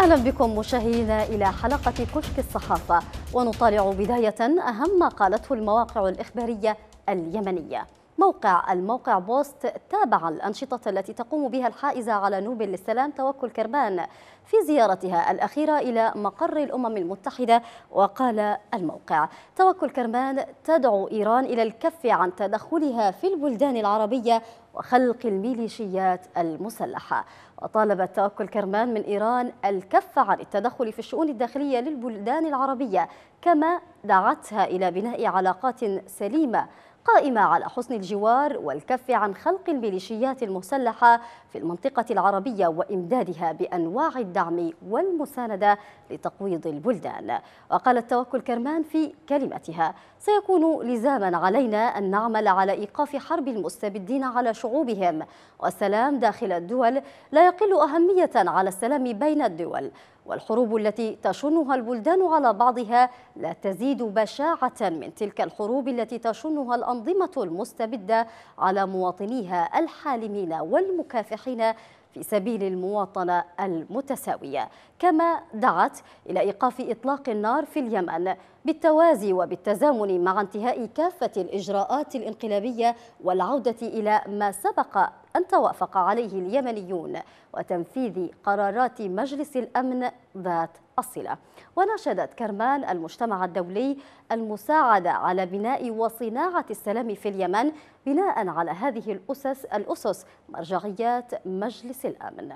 أهلا بكم مشاهدينا إلى حلقة كشك الصحافة ونطالع بداية أهم ما قالته المواقع الإخبارية اليمنية موقع الموقع بوست تابع الأنشطة التي تقوم بها الحائزة على نوبل للسلام توكل كربان في زيارتها الأخيرة إلى مقر الأمم المتحدة وقال الموقع توكل كرمان تدعو إيران إلى الكف عن تدخلها في البلدان العربية وخلق الميليشيات المسلحة وطالبت توكل كرمان من إيران الكف عن التدخل في الشؤون الداخلية للبلدان العربية كما دعتها إلى بناء علاقات سليمة قائمة على حسن الجوار والكف عن خلق الميليشيات المسلحة في المنطقة العربية وإمدادها بأنواع الدعم والمساندة لتقويض البلدان وقالت توكل كرمان في كلمتها سيكون لزاما علينا أن نعمل على إيقاف حرب المستبدين على شعوبهم والسلام داخل الدول لا يقل أهمية على السلام بين الدول والحروب التي تشنها البلدان على بعضها لا تزيد بشاعة من تلك الحروب التي تشنها الأنظمة المستبدة على مواطنيها الحالمين والمكافحين في سبيل المواطنة المتساوية كما دعت إلى إيقاف إطلاق النار في اليمن بالتوازي وبالتزامن مع انتهاء كافة الإجراءات الانقلابية والعودة إلى ما سبق أن توافق عليه اليمنيون وتنفيذ قرارات مجلس الأمن ذات الصلة وناشدت كرمان المجتمع الدولي المساعدة على بناء وصناعة السلام في اليمن بناء على هذه الأسس, الأسس مرجعيات مجلس الأمن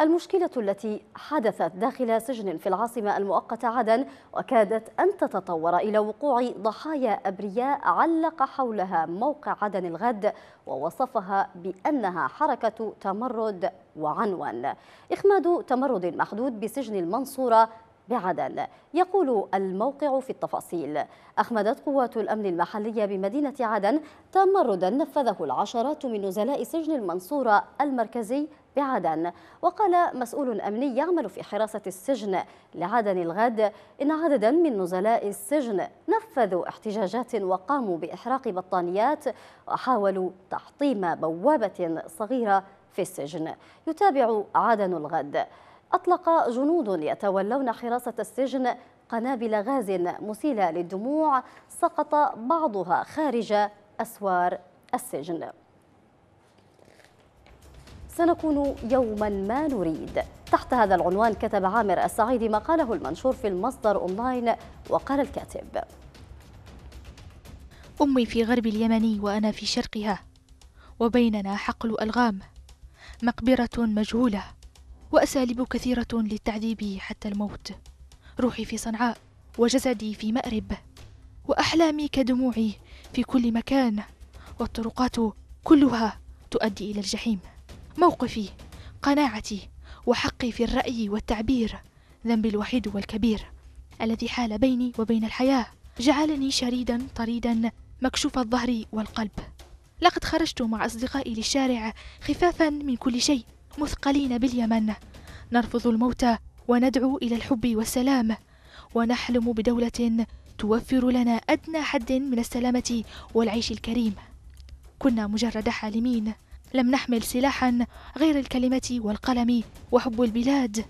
المشكلة التي حدثت داخل سجن في العاصمة المؤقتة عدن وكادت أن تتطور إلى وقوع ضحايا أبرياء علق حولها موقع عدن الغد ووصفها بأنها حركة تمرد وعنوان إخماد تمرد محدود بسجن المنصورة بعدن يقول الموقع في التفاصيل أخمدت قوات الأمن المحلية بمدينة عدن تمردا نفذه العشرات من نزلاء سجن المنصورة المركزي بعدن وقال مسؤول أمني يعمل في حراسة السجن لعدن الغد إن عددا من نزلاء السجن نفذوا احتجاجات وقاموا بإحراق بطانيات وحاولوا تحطيم بوابة صغيرة في السجن يتابع عدن الغد أطلق جنود يتولون حراسة السجن قنابل غاز مسيلة للدموع سقط بعضها خارج أسوار السجن سنكون يوما ما نريد تحت هذا العنوان كتب عامر السعيد ما قاله المنشور في المصدر أونلاين وقال الكاتب أمي في غرب اليمن وأنا في شرقها وبيننا حقل ألغام مقبرة مجهولة وأساليب كثيرة للتعذيب حتى الموت روحي في صنعاء وجسدي في مأرب وأحلامي كدموعي في كل مكان والطرقات كلها تؤدي إلى الجحيم موقفي قناعتي وحقي في الرأي والتعبير ذنبي الوحيد والكبير الذي حال بيني وبين الحياة جعلني شريدا طريدا مكشوف الظهر والقلب لقد خرجت مع أصدقائي للشارع خفافا من كل شيء مثقلين باليمن نرفض الموت وندعو الى الحب والسلام ونحلم بدوله توفر لنا ادنى حد من السلامه والعيش الكريم كنا مجرد حالمين لم نحمل سلاحا غير الكلمه والقلم وحب البلاد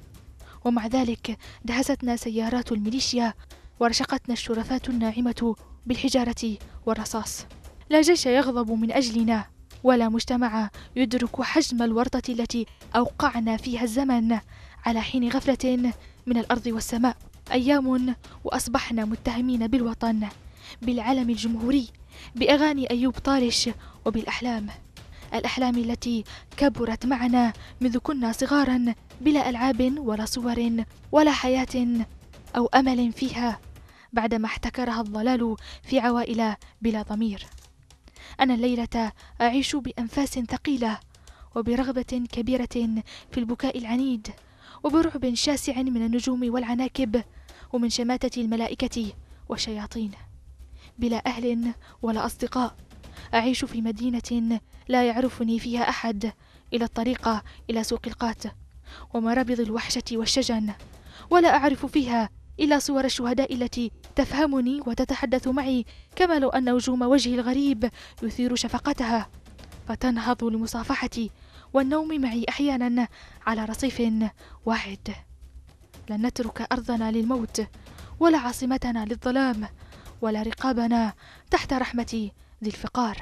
ومع ذلك دهستنا سيارات الميليشيا ورشقتنا الشرفات الناعمه بالحجاره والرصاص لا جيش يغضب من اجلنا ولا مجتمع يدرك حجم الورطة التي أوقعنا فيها الزمن على حين غفلة من الأرض والسماء أيام وأصبحنا متهمين بالوطن بالعلم الجمهوري بأغاني أيوب طارش وبالأحلام الأحلام التي كبرت معنا منذ كنا صغارا بلا ألعاب ولا صور ولا حياة أو أمل فيها بعدما احتكرها الضلال في عوائل بلا ضمير أنا الليلة أعيش بأنفاس ثقيلة وبرغبة كبيرة في البكاء العنيد وبرعب شاسع من النجوم والعناكب ومن شماتة الملائكة والشياطين بلا أهل ولا أصدقاء أعيش في مدينة لا يعرفني فيها أحد إلى الطريقة إلى سوق القات ومرابض الوحشة والشجن ولا أعرف فيها إلى صور الشهداء التي تفهمني وتتحدث معي كما لو أن وجوم وجهي الغريب يثير شفقتها فتنهض لمصافحتي والنوم معي أحيانا على رصيف واحد لن نترك أرضنا للموت ولا عاصمتنا للظلام ولا رقابنا تحت رحمة ذي الفقار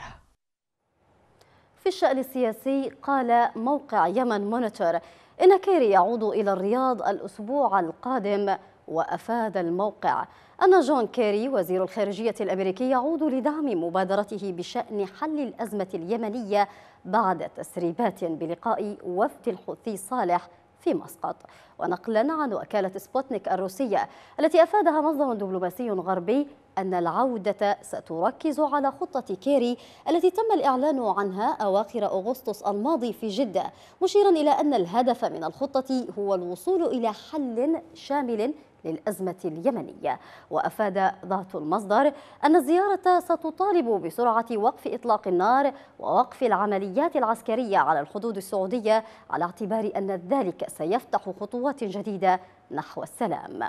في الشأن السياسي قال موقع يمن مونيتور إن كيري يعود إلى الرياض الأسبوع القادم وأفاد الموقع أن جون كيري وزير الخارجية الأمريكي يعود لدعم مبادرته بشأن حل الأزمة اليمنية بعد تسريبات بلقاء وفد الحوثي صالح في مسقط ونقلا عن وكالة سبوتنيك الروسية التي أفادها مصدر دبلوماسي غربي أن العودة ستركز على خطة كيري التي تم الإعلان عنها أواخر أغسطس الماضي في جدة مشيرا إلى أن الهدف من الخطة هو الوصول إلى حل شامل للأزمة اليمنية وأفاد ذات المصدر أن الزيارة ستطالب بسرعة وقف إطلاق النار ووقف العمليات العسكرية على الحدود السعودية على اعتبار أن ذلك سيفتح خطوات جديدة نحو السلام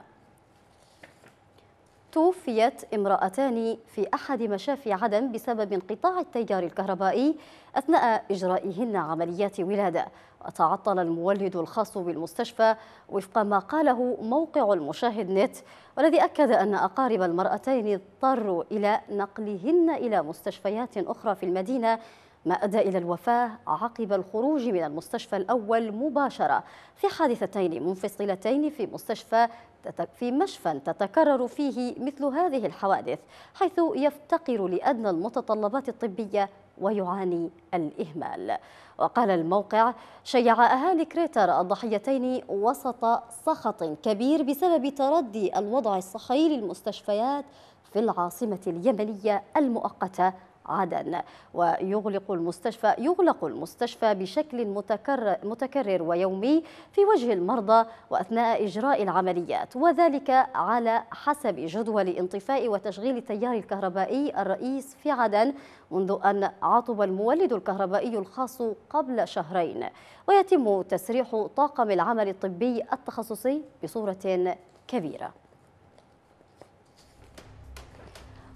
توفيت امرأتان في أحد مشافي عدن بسبب انقطاع التيار الكهربائي أثناء إجرائهن عمليات ولادة وتعطل المولد الخاص بالمستشفى وفق ما قاله موقع المشاهد نت والذي أكد أن أقارب المرأتين اضطروا إلى نقلهن إلى مستشفيات أخرى في المدينة ما أدى إلى الوفاة عقب الخروج من المستشفى الأول مباشرة في حادثتين منفصلتين في مستشفى في مشفى تتكرر فيه مثل هذه الحوادث حيث يفتقر لأدنى المتطلبات الطبية ويعاني الإهمال وقال الموقع شيع أهالي كريتر الضحيتين وسط سخط كبير بسبب تردي الوضع الصحي للمستشفيات في العاصمة اليمنية المؤقتة عدن ويغلق المستشفى يغلق المستشفى بشكل متكرر, متكرر ويومي في وجه المرضى وأثناء إجراء العمليات وذلك على حسب جدول انطفاء وتشغيل التيار الكهربائي الرئيس في عدن منذ أن عطب المولد الكهربائي الخاص قبل شهرين ويتم تسريح طاقم العمل الطبي التخصصي بصورة كبيرة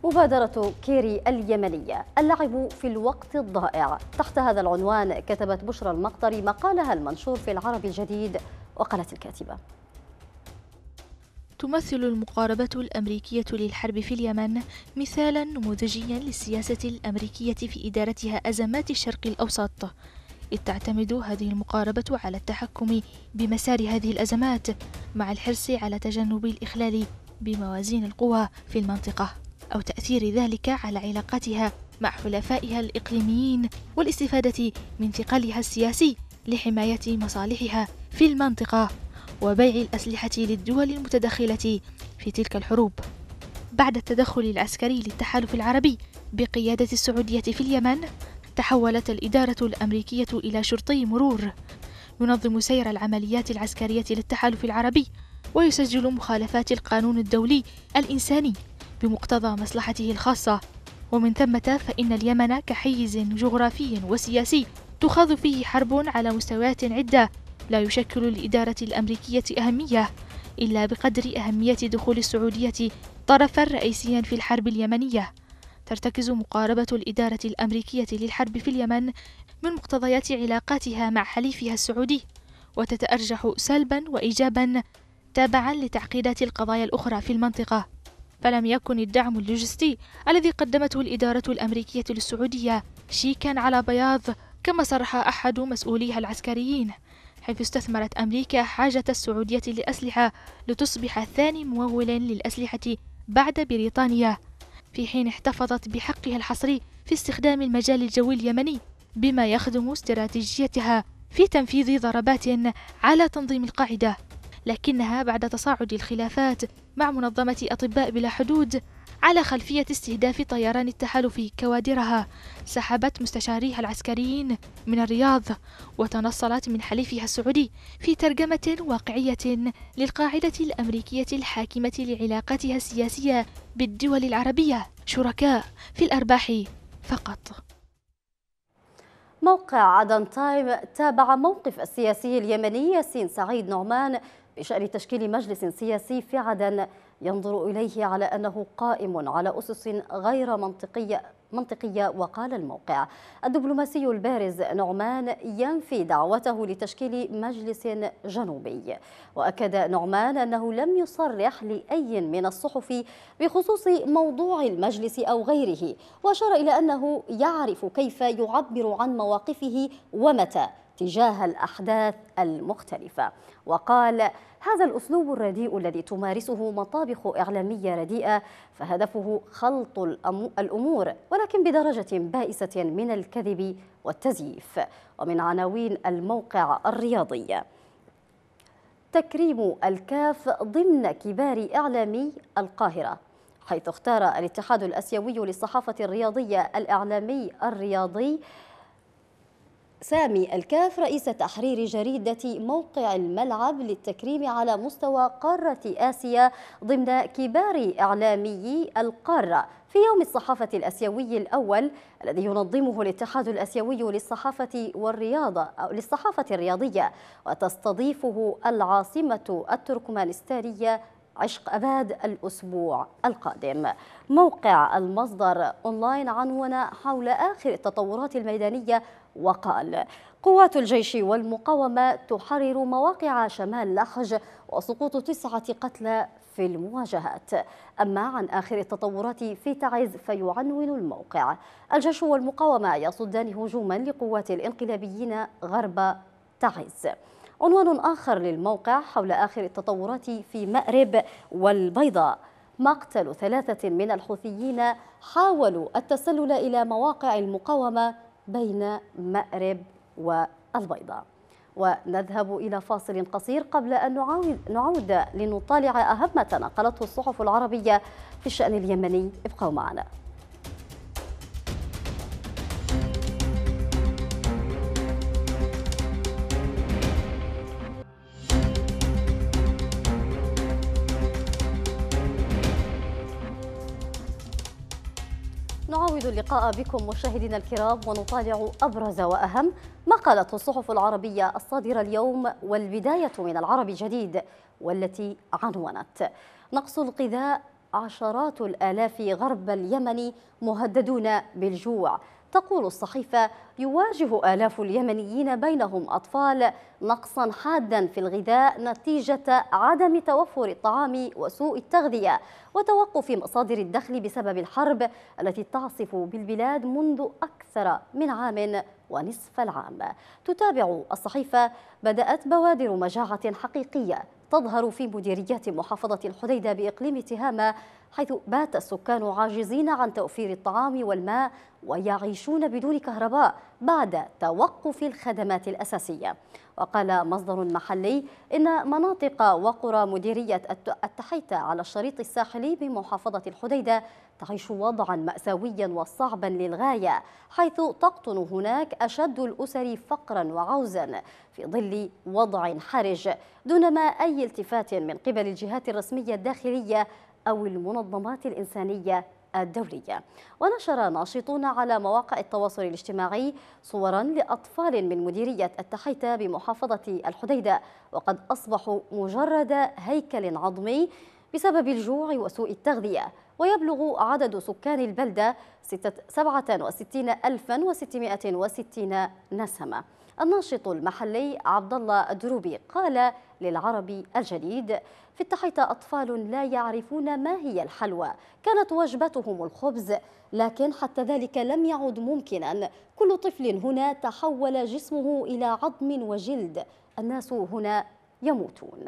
مبادرة كيري اليمنية اللعب في الوقت الضائع تحت هذا العنوان كتبت بشرى المقطري مقالها المنشور في العربي الجديد وقالت الكاتبة تمثل المقاربة الأمريكية للحرب في اليمن مثالا نموذجيا للسياسة الأمريكية في إدارتها أزمات الشرق الأوسط إذ تعتمد هذه المقاربة على التحكم بمسار هذه الأزمات مع الحرص على تجنب الإخلال بموازين القوى في المنطقة أو تأثير ذلك على علاقتها مع حلفائها الإقليميين والاستفادة من ثقلها السياسي لحماية مصالحها في المنطقة وبيع الأسلحة للدول المتدخلة في تلك الحروب بعد التدخل العسكري للتحالف العربي بقيادة السعودية في اليمن تحولت الإدارة الأمريكية إلى شرطي مرور ينظم سير العمليات العسكرية للتحالف العربي ويسجل مخالفات القانون الدولي الإنساني بمقتضى مصلحته الخاصة ومن ثمة فإن اليمن كحيز جغرافي وسياسي تخاض فيه حرب على مستويات عدة لا يشكل للإدارة الأمريكية أهمية إلا بقدر أهمية دخول السعودية طرفا رئيسيا في الحرب اليمنية ترتكز مقاربة الإدارة الأمريكية للحرب في اليمن من مقتضيات علاقاتها مع حليفها السعودي وتتأرجح سلبا وإيجابا تابعا لتعقيدات القضايا الأخرى في المنطقة فلم يكن الدعم اللوجستي الذي قدمته الإدارة الأمريكية للسعودية شيكا على بياض كما صرح أحد مسؤوليها العسكريين حيث استثمرت أمريكا حاجة السعودية للأسلحة لتصبح ثاني ممول للأسلحة بعد بريطانيا في حين احتفظت بحقها الحصري في استخدام المجال الجوي اليمني بما يخدم استراتيجيتها في تنفيذ ضربات على تنظيم القاعده لكنها بعد تصاعد الخلافات مع منظمة أطباء بلا حدود على خلفية استهداف طيران التحالف كوادرها سحبت مستشاريها العسكريين من الرياض وتنصلت من حليفها السعودي في ترجمة واقعية للقاعدة الأمريكية الحاكمة لعلاقتها السياسية بالدول العربية شركاء في الأرباح فقط موقع عدن تايم تابع موقف السياسي اليمني ياسين سعيد نعمان بشأن تشكيل مجلس سياسي في عدن ينظر إليه على أنه قائم على أسس غير منطقية منطقية وقال الموقع الدبلوماسي البارز نعمان ينفي دعوته لتشكيل مجلس جنوبي وأكد نعمان أنه لم يصرح لأي من الصحف بخصوص موضوع المجلس أو غيره وأشار إلى أنه يعرف كيف يعبر عن مواقفه ومتى تجاه الأحداث المختلفة وقال هذا الأسلوب الرديء الذي تمارسه مطابخ إعلامية رديئة فهدفه خلط الأمور ولكن بدرجة بائسة من الكذب والتزييف ومن عناوين الموقع الرياضي تكريم الكاف ضمن كبار إعلامي القاهرة حيث اختار الاتحاد الأسيوي للصحافة الرياضية الإعلامي الرياضي سامي الكاف رئيس تحرير جريدة موقع الملعب للتكريم على مستوى قارة آسيا ضمن كبار إعلامي القارة في يوم الصحافة الأسيوي الأول الذي ينظمه الاتحاد الأسيوي للصحافة والرياضة أو للصحافة الرياضية وتستضيفه العاصمة التركمانستانية عشق أباد الأسبوع القادم موقع المصدر أونلاين عنون حول آخر التطورات الميدانية وقال قوات الجيش والمقاومة تحرر مواقع شمال لحج وسقوط تسعة قتلى في المواجهات أما عن آخر التطورات في تعز فيعنون الموقع الجيش والمقاومة يصدان هجوما لقوات الانقلابيين غرب تعز عنوان آخر للموقع حول آخر التطورات في مأرب والبيضاء مقتل ثلاثة من الحوثيين حاولوا التسلل إلى مواقع المقاومة بين مأرب والبيضاء ونذهب إلى فاصل قصير قبل أن نعود, نعود لنطالع أهم ما تناقلته الصحف العربية في الشأن اليمني ابقوا معنا اللقاء بكم مشاهدينا الكرام ونطالع أبرز وأهم ما قالته الصحف العربية الصادرة اليوم والبداية من العرب الجديد والتي عنونت نقص الغذاء عشرات الآلاف غرب اليمن مهددون بالجوع تقول الصحيفة يواجه آلاف اليمنيين بينهم أطفال نقصا حادا في الغذاء نتيجة عدم توفر الطعام وسوء التغذية وتوقف مصادر الدخل بسبب الحرب التي تعصف بالبلاد منذ أكثر من عام ونصف العام تتابع الصحيفة بدأت بوادر مجاعة حقيقية تظهر في مديريات محافظة الحديدة بإقليم تهامة حيث بات السكان عاجزين عن توفير الطعام والماء ويعيشون بدون كهرباء بعد توقف الخدمات الأساسية وقال مصدر محلي إن مناطق وقرى مديرية التحيتة على الشريط الساحلي بمحافظة الحديدة تعيش وضعا مأساويا وصعبا للغاية حيث تقطن هناك أشد الأسر فقرا وعوزا في ظل وضع حرج دون ما أي التفات من قبل الجهات الرسمية الداخلية أو المنظمات الإنسانية الدولية ونشر ناشطون على مواقع التواصل الاجتماعي صورا لأطفال من مديرية التحيتة بمحافظة الحديدة وقد أصبحوا مجرد هيكل عظمي بسبب الجوع وسوء التغذية ويبلغ عدد سكان البلدة 67660 نسمة الناشط المحلي عبد الله الدروبي قال للعربي الجديد في التحيط أطفال لا يعرفون ما هي الحلوى كانت وجبتهم الخبز لكن حتى ذلك لم يعد ممكنا كل طفل هنا تحول جسمه إلى عظم وجلد الناس هنا يموتون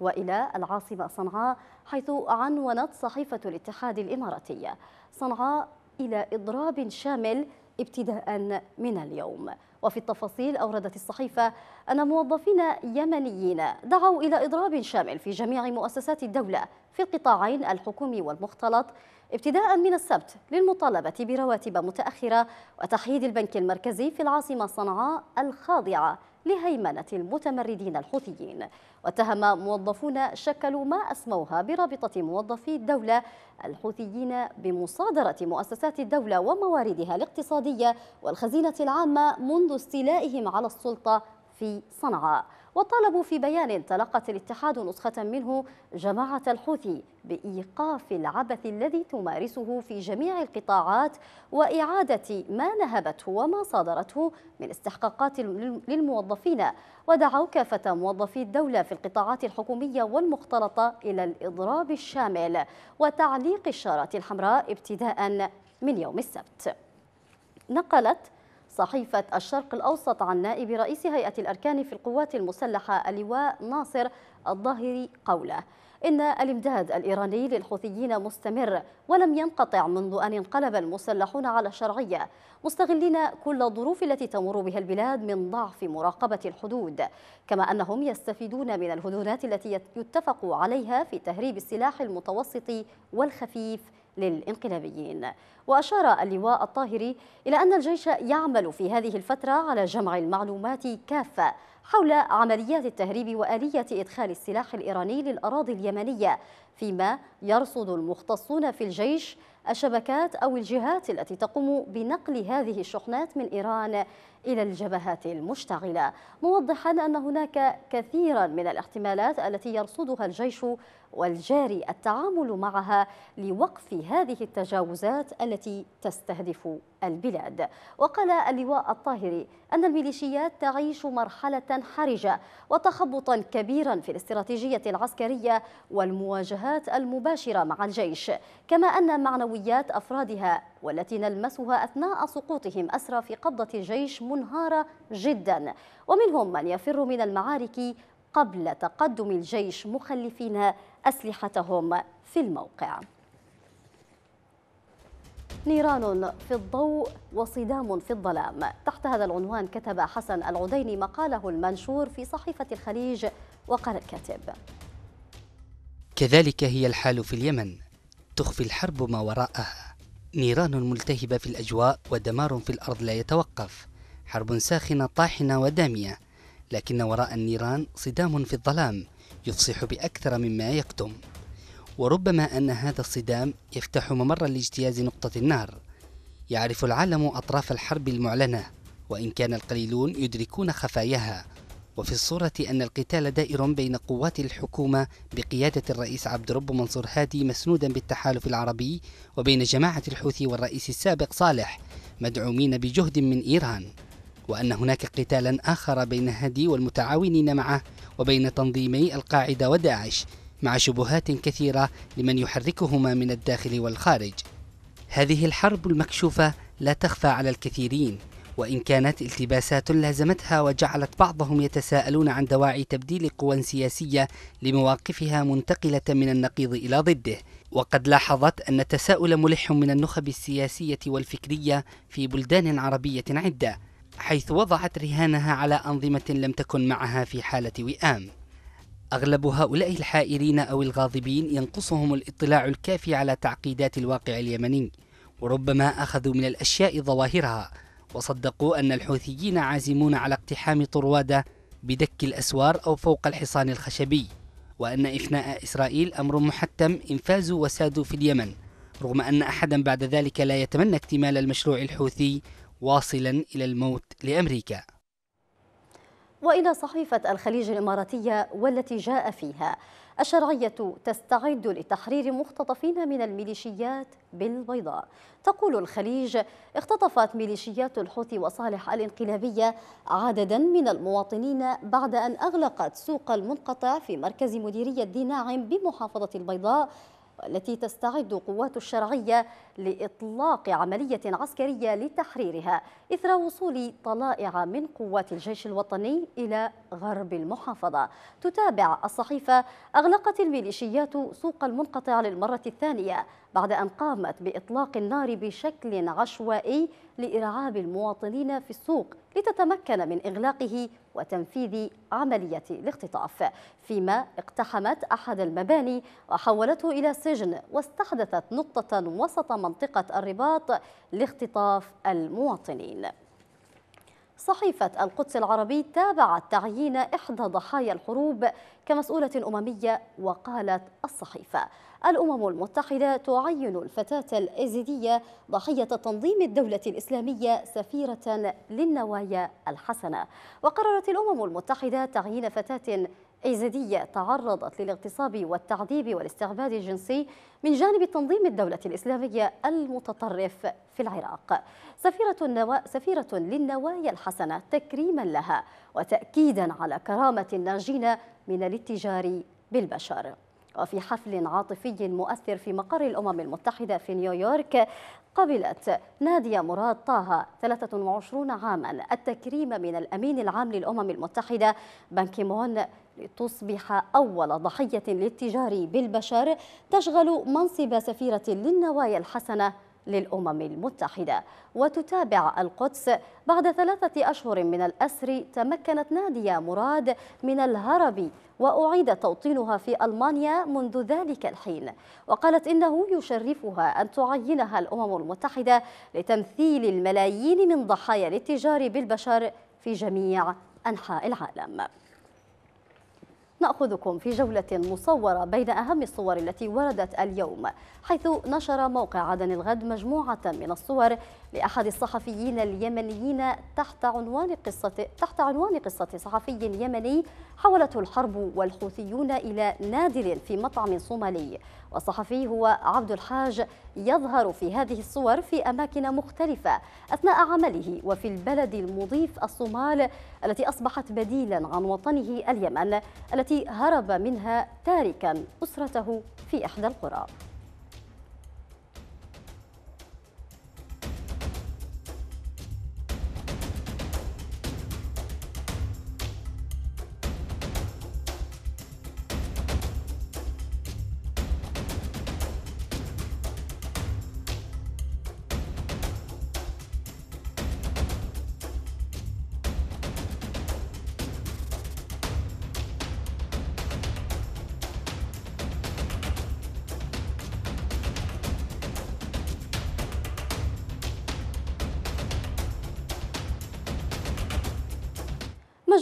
وإلى العاصمة صنعاء حيث عنونت صحيفة الاتحاد الإماراتية صنعاء إلى إضراب شامل ابتداء من اليوم وفي التفاصيل أوردت الصحيفة أن موظفين يمنيين دعوا إلى إضراب شامل في جميع مؤسسات الدولة في القطاعين الحكومي والمختلط ابتداء من السبت للمطالبة برواتب متأخرة وتحييد البنك المركزي في العاصمة صنعاء الخاضعة لهيمنة المتمردين الحوثيين واتهم موظفون شكلوا ما أسموها برابطة موظفي الدولة الحوثيين بمصادرة مؤسسات الدولة ومواردها الاقتصادية والخزينة العامة منذ استيلائهم على السلطة في صنعاء وطالبوا في بيان تلقت الاتحاد نسخة منه جماعة الحوثي بإيقاف العبث الذي تمارسه في جميع القطاعات وإعادة ما نهبته وما صادرته من استحقاقات للموظفين ودعوا كافة موظفي الدولة في القطاعات الحكومية والمختلطة إلى الإضراب الشامل وتعليق الشارات الحمراء ابتداء من يوم السبت نقلت صحيفة الشرق الأوسط عن نائب رئيس هيئة الأركان في القوات المسلحة اللواء ناصر الظاهري قوله إن الإمداد الإيراني للحوثيين مستمر ولم ينقطع منذ أن انقلب المسلحون على الشرعية مستغلين كل الظروف التي تمر بها البلاد من ضعف مراقبة الحدود كما أنهم يستفيدون من الهدونات التي يتفق عليها في تهريب السلاح المتوسط والخفيف للانقلابيين وأشار اللواء الطاهري إلى أن الجيش يعمل في هذه الفترة على جمع المعلومات كافة حول عمليات التهريب وآلية إدخال السلاح الإيراني للأراضي اليمنية فيما يرصد المختصون في الجيش الشبكات أو الجهات التي تقوم بنقل هذه الشحنات من إيران إلى الجبهات المشتغلة موضحا أن هناك كثيرا من الاحتمالات التي يرصدها الجيش والجاري التعامل معها لوقف هذه التجاوزات التي تستهدف البلاد وقال اللواء الطاهري أن الميليشيات تعيش مرحلة حرجة وتخبطا كبيرا في الاستراتيجية العسكرية والمواجهة المواجهات المباشرة مع الجيش كما أن معنويات أفرادها والتي نلمسها أثناء سقوطهم أسرى في قبضة الجيش منهارة جدا ومنهم من يفر من المعارك قبل تقدم الجيش مخلفين أسلحتهم في الموقع نيران في الضوء وصدام في الظلام تحت هذا العنوان كتب حسن العديني مقاله المنشور في صحيفة الخليج وقال الكاتب كذلك هي الحال في اليمن تخفي الحرب ما وراءها نيران ملتهبة في الأجواء ودمار في الأرض لا يتوقف حرب ساخنة طاحنة ودامية لكن وراء النيران صدام في الظلام يفصح بأكثر مما يكتم وربما أن هذا الصدام يفتح ممرا لاجتياز نقطة النار يعرف العالم أطراف الحرب المعلنة وإن كان القليلون يدركون خفاياها وفي الصورة أن القتال دائر بين قوات الحكومة بقيادة الرئيس عبد رب منصور هادي مسنودا بالتحالف العربي وبين جماعة الحوثي والرئيس السابق صالح مدعومين بجهد من إيران وأن هناك قتالا آخر بين هادي والمتعاونين معه وبين تنظيمي القاعدة وداعش مع شبهات كثيرة لمن يحركهما من الداخل والخارج هذه الحرب المكشوفة لا تخفى على الكثيرين وإن كانت التباسات لازمتها وجعلت بعضهم يتساءلون عن دواعي تبديل قوى سياسية لمواقفها منتقلة من النقيض إلى ضده وقد لاحظت أن التساؤل ملح من النخب السياسية والفكرية في بلدان عربية عدة حيث وضعت رهانها على أنظمة لم تكن معها في حالة وئام أغلب هؤلاء الحائرين أو الغاضبين ينقصهم الاطلاع الكافي على تعقيدات الواقع اليمني وربما أخذوا من الأشياء ظواهرها وصدقوا أن الحوثيين عازمون على اقتحام طروادة بدك الأسوار أو فوق الحصان الخشبي وأن إفناء إسرائيل أمر محتم إن فازوا وسادوا في اليمن رغم أن أحدا بعد ذلك لا يتمنى اكتمال المشروع الحوثي واصلا إلى الموت لأمريكا وإلى صحيفة الخليج الإماراتية والتي جاء فيها الشرعية تستعد لتحرير مختطفين من الميليشيات بالبيضاء تقول الخليج اختطفت ميليشيات الحوثي وصالح الانقلابية عددا من المواطنين بعد أن أغلقت سوق المنقطع في مركز مديرية دي ناعم بمحافظة البيضاء التي تستعد قوات الشرعية لإطلاق عملية عسكرية لتحريرها إثر وصول طلائع من قوات الجيش الوطني إلى غرب المحافظة تتابع الصحيفة أغلقت الميليشيات سوق المنقطع للمرة الثانية بعد أن قامت بإطلاق النار بشكل عشوائي لإرعاب المواطنين في السوق لتتمكن من إغلاقه وتنفيذ عملية الاختطاف فيما اقتحمت أحد المباني وحولته إلى سجن واستحدثت نقطة وسط منطقة الرباط لاختطاف المواطنين صحيفة القدس العربي تابعت تعيين إحدى ضحايا الحروب كمسؤولة أممية وقالت الصحيفة الأمم المتحدة تعين الفتاة الإيزيدية ضحية تنظيم الدولة الإسلامية سفيرة للنوايا الحسنة وقررت الأمم المتحدة تعيين فتاة إيزيدية تعرضت للاغتصاب والتعذيب والاستعباد الجنسي من جانب تنظيم الدولة الإسلامية المتطرف في العراق سفيرة, النوا... سفيرة للنوايا الحسنة تكريما لها وتأكيدا على كرامة الناجين من الاتجار بالبشر وفي حفل عاطفي مؤثر في مقر الأمم المتحدة في نيويورك قبلت نادية مراد طه 23 عاما التكريم من الأمين العام للأمم المتحدة بانكيمون لتصبح أول ضحية للتجار بالبشر تشغل منصب سفيرة للنوايا الحسنة للأمم المتحدة وتتابع القدس بعد ثلاثة أشهر من الأسر تمكنت نادية مراد من الهرب وأعيد توطينها في ألمانيا منذ ذلك الحين وقالت إنه يشرفها أن تعينها الأمم المتحدة لتمثيل الملايين من ضحايا الاتجار بالبشر في جميع أنحاء العالم نأخذكم في جولة مصورة بين أهم الصور التي وردت اليوم حيث نشر موقع عدن الغد مجموعة من الصور لأحد الصحفيين اليمنيين تحت عنوان قصة تحت عنوان قصة صحفي يمني حولته الحرب والحوثيون إلى نادل في مطعم صومالي والصحفي هو عبد الحاج يظهر في هذه الصور في أماكن مختلفة أثناء عمله وفي البلد المضيف الصومال التي أصبحت بديلا عن وطنه اليمن التي هرب منها تاركا أسرته في إحدى القرى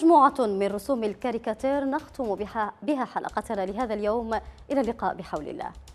مجموعة من رسوم الكاريكاتير نختم بها, حلقتنا لهذا اليوم إلى اللقاء بحول الله